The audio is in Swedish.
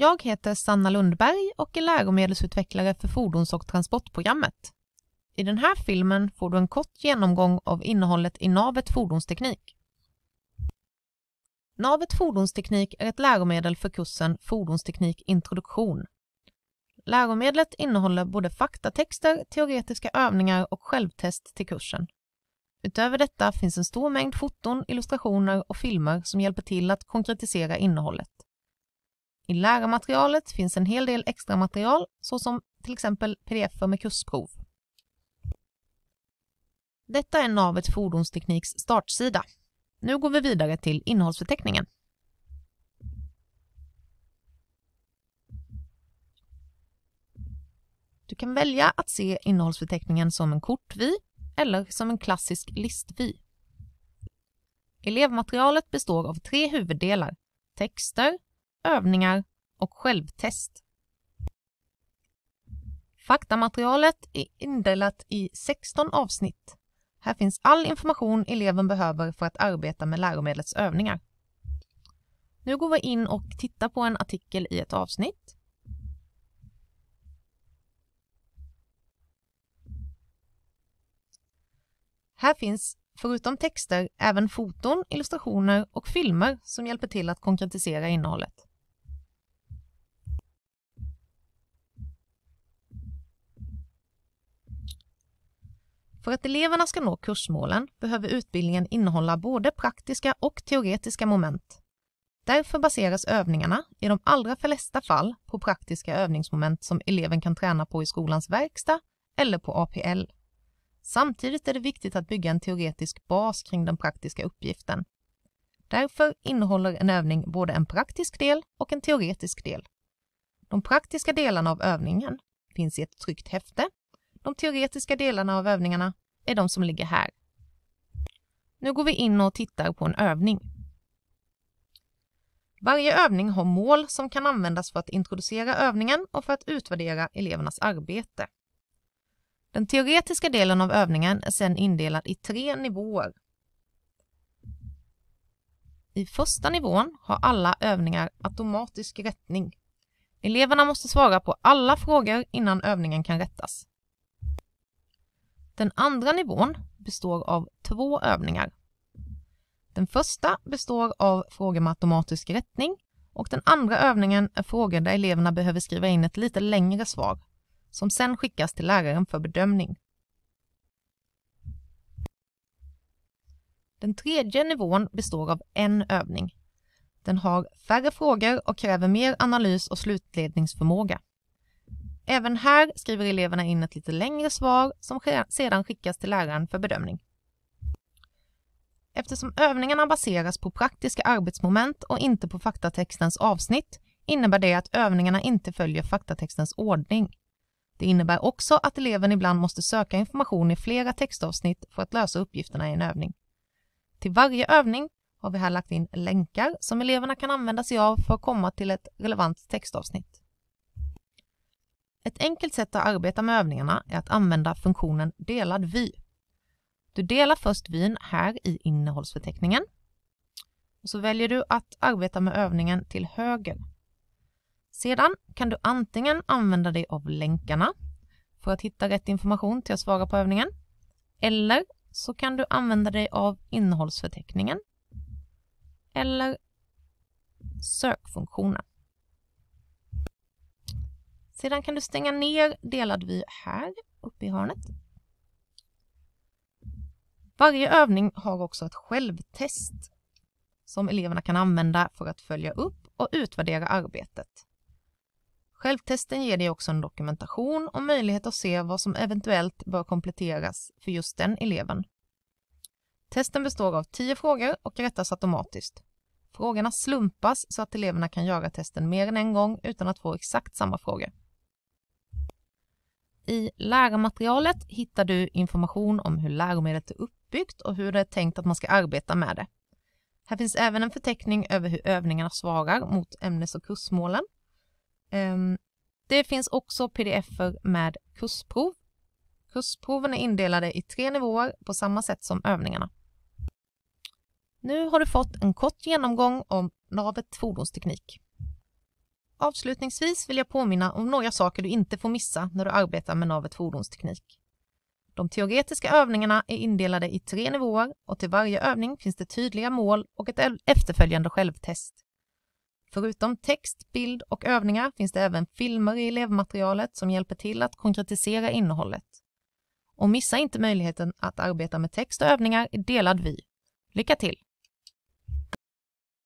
Jag heter Sanna Lundberg och är läromedelsutvecklare för fordons och transportprogrammet. I den här filmen får du en kort genomgång av innehållet i Navet fordonsteknik. Navet fordonsteknik är ett läromedel för kursen Fordonsteknik introduktion. Läromedlet innehåller både faktatexter, teoretiska övningar och självtest till kursen. Utöver detta finns en stor mängd foton, illustrationer och filmer som hjälper till att konkretisera innehållet. I lärarmaterialet finns en hel del extra material såsom till exempel pdf med kursprov. Detta är navet Fordonstekniks startsida. Nu går vi vidare till innehållsförteckningen. Du kan välja att se innehållsförteckningen som en kortvy eller som en klassisk listvy. Elevmaterialet består av tre huvuddelar, texter, övningar och självtest. Faktamaterialet är indelat i 16 avsnitt. Här finns all information eleven behöver för att arbeta med läromedlets övningar. Nu går vi in och tittar på en artikel i ett avsnitt. Här finns förutom texter även foton, illustrationer och filmer som hjälper till att konkretisera innehållet. För att eleverna ska nå kursmålen behöver utbildningen innehålla både praktiska och teoretiska moment. Därför baseras övningarna i de allra flesta fall på praktiska övningsmoment som eleven kan träna på i skolans verkstad eller på APL. Samtidigt är det viktigt att bygga en teoretisk bas kring den praktiska uppgiften. Därför innehåller en övning både en praktisk del och en teoretisk del. De praktiska delarna av övningen finns i ett tryckt häfte. De teoretiska delarna av övningarna är de som ligger här. Nu går vi in och tittar på en övning. Varje övning har mål som kan användas för att introducera övningen och för att utvärdera elevernas arbete. Den teoretiska delen av övningen är sedan indelad i tre nivåer. I första nivån har alla övningar automatisk rättning. Eleverna måste svara på alla frågor innan övningen kan rättas. Den andra nivån består av två övningar. Den första består av frågor med automatisk rättning och den andra övningen är frågor där eleverna behöver skriva in ett lite längre svar som sedan skickas till läraren för bedömning. Den tredje nivån består av en övning. Den har färre frågor och kräver mer analys och slutledningsförmåga. Även här skriver eleverna in ett lite längre svar som sedan skickas till läraren för bedömning. Eftersom övningarna baseras på praktiska arbetsmoment och inte på faktatextens avsnitt innebär det att övningarna inte följer faktatextens ordning. Det innebär också att eleven ibland måste söka information i flera textavsnitt för att lösa uppgifterna i en övning. Till varje övning har vi här lagt in länkar som eleverna kan använda sig av för att komma till ett relevant textavsnitt. Ett enkelt sätt att arbeta med övningarna är att använda funktionen delad vy. Du delar först vyn här i innehållsförteckningen. Och så väljer du att arbeta med övningen till höger. Sedan kan du antingen använda dig av länkarna för att hitta rätt information till att svara på övningen. Eller så kan du använda dig av innehållsförteckningen eller sökfunktionen. Sedan kan du stänga ner delad vy här uppe i hörnet. Varje övning har också ett självtest som eleverna kan använda för att följa upp och utvärdera arbetet. Självtesten ger dig också en dokumentation och möjlighet att se vad som eventuellt bör kompletteras för just den eleven. Testen består av 10 frågor och rättas automatiskt. Frågorna slumpas så att eleverna kan göra testen mer än en gång utan att få exakt samma frågor. I läromaterialet hittar du information om hur läromedlet är uppbyggt och hur det är tänkt att man ska arbeta med det. Här finns även en förteckning över hur övningarna svarar mot ämnes och kursmålen. Ehm, det finns också pdf-er med kursprov. Kursproven är indelade i tre nivåer på samma sätt som övningarna. Nu har du fått en kort genomgång om navet fordonsteknik. Avslutningsvis vill jag påminna om några saker du inte får missa när du arbetar med navet fordonsteknik. De teoretiska övningarna är indelade i tre nivåer och till varje övning finns det tydliga mål och ett efterföljande självtest. Förutom text, bild och övningar finns det även filmer i elevmaterialet som hjälper till att konkretisera innehållet. Och missa inte möjligheten att arbeta med text och övningar i delad vy. Lycka till!